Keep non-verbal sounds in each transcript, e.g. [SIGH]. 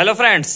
hello friends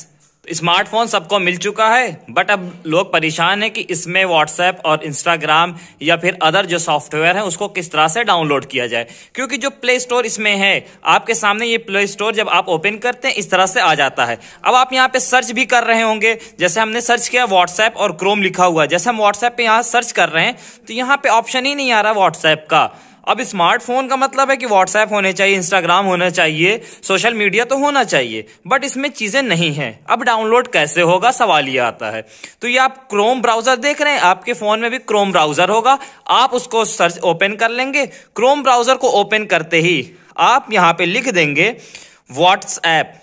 smartphone सबको मिल चुका है बट अब लोग परेशान हैं कि इसमें व्हाट्सएप और इंस्टाग्राम या फिर अदर जो सॉफ्टवेयर है उसको किस तरह से डाउनलोड किया जाए क्योंकि जो प्ले स्टोर इसमें है आपके सामने ये प्ले स्टोर जब आप ओपन करते हैं इस तरह से आ जाता है अब आप यहाँ पे सर्च भी कर रहे होंगे जैसे हमने सर्च किया व्हाट्सएप और क्रोम लिखा हुआ जैसे हम व्हाट्सएप पे यहाँ सर्च कर रहे हैं तो यहाँ पे ऑप्शन ही नहीं आ रहा व्हाट्सएप का अब स्मार्टफोन का मतलब है कि व्हाट्सएप होने चाहिए इंस्टाग्राम होना चाहिए सोशल मीडिया तो होना चाहिए बट इसमें चीज़ें नहीं हैं अब डाउनलोड कैसे होगा सवाल ये आता है तो ये आप क्रोम ब्राउज़र देख रहे हैं आपके फ़ोन में भी क्रोम ब्राउज़र होगा आप उसको सर्च ओपन कर लेंगे क्रोम ब्राउज़र को ओपन करते ही आप यहाँ पे लिख देंगे व्हाट्सएप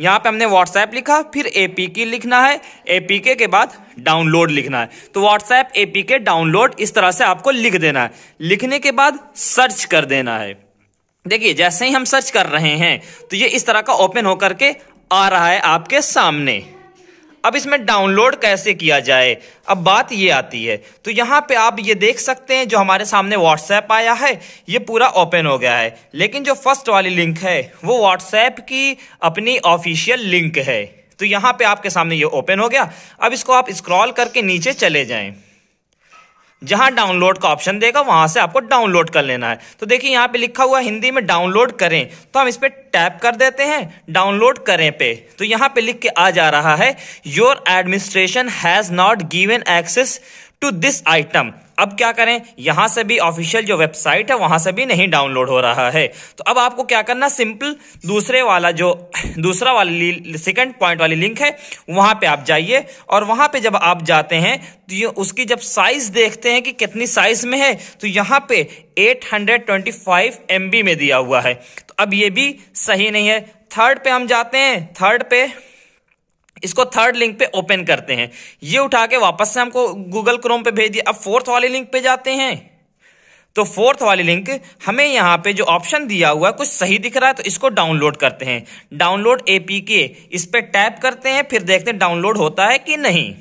यहाँ पे हमने व्हाट्सएप लिखा फिर के लिखना है एपीके के बाद डाउनलोड लिखना है तो व्हाट्सएप के डाउनलोड इस तरह से आपको लिख देना है लिखने के बाद सर्च कर देना है देखिए जैसे ही हम सर्च कर रहे हैं तो ये इस तरह का ओपन होकर के आ रहा है आपके सामने अब इसमें डाउनलोड कैसे किया जाए अब बात ये आती है तो यहाँ पे आप ये देख सकते हैं जो हमारे सामने व्हाट्सएप आया है ये पूरा ओपन हो गया है लेकिन जो फर्स्ट वाली लिंक है वो व्हाट्सएप की अपनी ऑफिशियल लिंक है तो यहाँ पे आपके सामने ये ओपन हो गया अब इसको आप स्क्रॉल करके नीचे चले जाएं जहां डाउनलोड का ऑप्शन देगा वहां से आपको डाउनलोड कर लेना है तो देखिए यहां पे लिखा हुआ हिंदी में डाउनलोड करें तो हम इस पर टैप कर देते हैं डाउनलोड करें पे तो यहाँ पे लिख के आ जा रहा है your administration has not given access to this item अब क्या करें यहां से भी ऑफिशियल जो वेबसाइट है वहां से भी नहीं डाउनलोड हो रहा है तो अब आपको क्या करना सिंपल दूसरे वाला जो दूसरा वाली सेकंड पॉइंट वाली लिंक है वहां पे आप जाइए और वहां पे जब आप जाते हैं तो ये उसकी जब साइज देखते हैं कि कितनी साइज में है तो यहां पे 825 हंड्रेड में दिया हुआ है तो अब ये भी सही नहीं है थर्ड पे हम जाते हैं थर्ड पे इसको थर्ड लिंक पे ओपन करते हैं ये उठा के वापस से हमको गूगल क्रोम पे भेज दिया अब फोर्थ वाले लिंक पे जाते हैं तो फोर्थ वाली लिंक हमें यहाँ पे जो ऑप्शन दिया हुआ है कुछ सही दिख रहा है तो इसको डाउनलोड करते हैं डाउनलोड एपीके इस पर टैप करते हैं फिर देखते हैं डाउनलोड होता है कि नहीं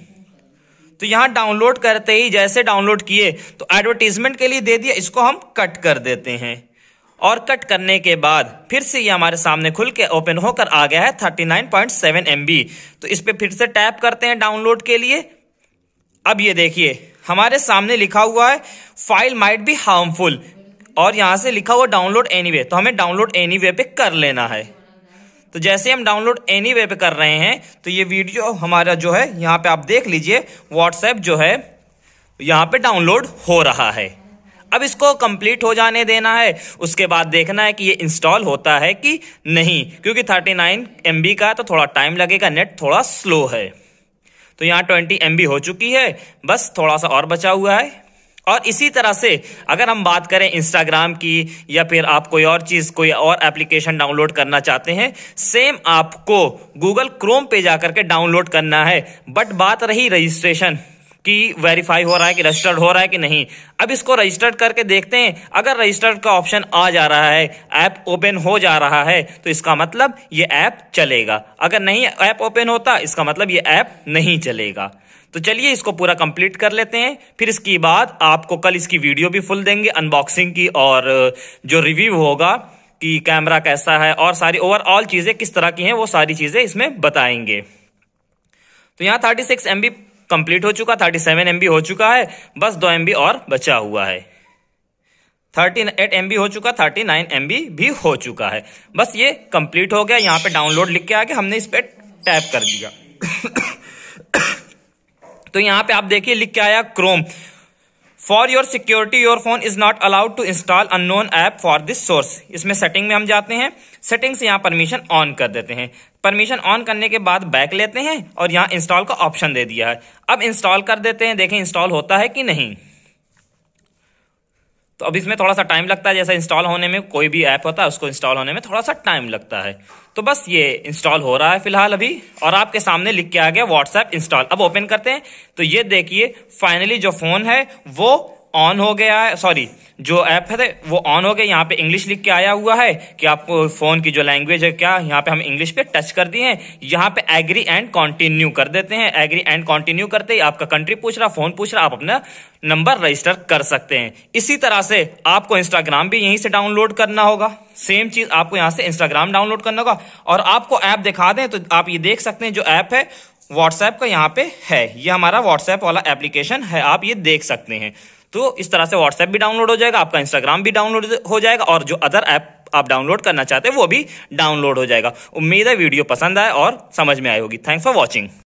तो यहाँ डाउनलोड करते ही जैसे डाउनलोड किए तो एडवर्टीजमेंट के लिए दे दिया इसको हम कट कर देते हैं और कट करने के बाद फिर से ये हमारे सामने खुल के ओपन होकर आ गया है 39.7 MB तो इस पर फिर से टैप करते हैं डाउनलोड के लिए अब ये देखिए हमारे सामने लिखा हुआ है फाइल माइट बी हार्मफुल और यहाँ से लिखा हुआ डाउनलोड एनी तो हमें डाउनलोड एनी पे कर लेना है तो जैसे हम डाउनलोड एनी वे पे कर रहे हैं तो ये वीडियो हमारा जो है यहाँ पे आप देख लीजिए व्हाट्सएप जो है यहाँ पे डाउनलोड हो रहा है अब इसको कंप्लीट हो जाने देना है उसके बाद देखना है कि ये इंस्टॉल होता है कि नहीं क्योंकि 39 नाइन का तो थोड़ा टाइम लगेगा नेट थोड़ा स्लो है तो यहाँ ट्वेंटी एम हो चुकी है बस थोड़ा सा और बचा हुआ है और इसी तरह से अगर हम बात करें इंस्टाग्राम की या फिर आप कोई और चीज़ कोई और एप्लीकेशन डाउनलोड करना चाहते हैं सेम आपको गूगल क्रोम पे जाकर के डाउनलोड करना है बट बात रही रजिस्ट्रेशन कि वेरीफाई हो रहा है कि रजिस्टर्ड हो रहा है कि नहीं अब इसको रजिस्टर्ड करके देखते हैं अगर रजिस्टर्ड का ऑप्शन आ जा रहा है ऐप ओपन हो जा रहा है तो इसका मतलब ये ऐप चलेगा अगर नहीं ऐप ओपन होता इसका मतलब ये ऐप नहीं चलेगा तो चलिए इसको पूरा कंप्लीट कर लेते हैं फिर इसकी बाद आपको कल इसकी वीडियो भी फुल देंगे अनबॉक्सिंग की और जो रिव्यू होगा कि कैमरा कैसा है और सारी ओवरऑल चीज़ें किस तरह की हैं वो सारी चीज़ें इसमें बताएंगे तो यहां थर्टी सिक्स एमबी कंप्लीट हो चुका थर्टी सेवन एम हो चुका है बस दो एम और बचा हुआ है थर्टी एट एम हो चुका थर्टी नाइन एम भी हो चुका है बस ये कंप्लीट हो गया यहाँ पे डाउनलोड लिख के आके हमने इस पर टैप कर दिया [COUGHS] तो यहाँ पे आप देखिए लिख के आया Chrome for your security your phone is not allowed to install known app for this source इसमें सेटिंग में हम जाते हैं सेटिंग से यहाँ परमिशन ऑन कर देते हैं परमिशन ऑन करने के बाद बैक लेते हैं और यहाँ इंस्टॉल का ऑप्शन दे दिया है अब इंस्टॉल कर देते हैं देखें इंस्टॉल होता है कि नहीं तो अब इसमें थोड़ा सा टाइम लगता है जैसा इंस्टॉल होने में कोई भी ऐप होता है उसको इंस्टॉल होने में थोड़ा सा टाइम लगता है तो बस ये इंस्टॉल हो रहा है फिलहाल अभी और आपके सामने लिख के आ गया व्हाट्सएप इंस्टॉल अब ओपन करते हैं तो ये देखिए फाइनली जो फोन है वो ऑन हो गया है सॉरी जो ऐप है वो ऑन हो गया यहाँ पे इंग्लिश लिख के आया हुआ है कि आप फोन की जो लैंग्वेज है क्या यहाँ पे हम इंग्लिश पे टच कर दिए हैं यहाँ पे एग्री एंड कंटिन्यू कर देते हैं एग्री एंड कंटिन्यू करते ही आपका कंट्री पूछ रहा फोन पूछ रहा आप अपना नंबर रजिस्टर कर सकते हैं इसी तरह से आपको इंस्टाग्राम भी यहीं से डाउनलोड करना होगा सेम चीज आपको यहाँ से इंस्टाग्राम डाउनलोड करना होगा और आपको ऐप दिखा दें तो आप ये देख सकते हैं जो ऐप है व्हाट्सएप का यहाँ पे है ये हमारा व्हाट्सएप वाला एप्लीकेशन है आप ये देख सकते हैं तो इस तरह से व्हाट्सएप भी डाउनलोड हो जाएगा आपका इंस्टाग्राम भी डाउनलोड हो जाएगा और जो अदर ऐप आप डाउनलोड करना चाहते हैं वो भी डाउनलोड हो जाएगा उम्मीद है वीडियो पसंद आए और समझ में आई होगी थैंक्स फॉर वॉचिंग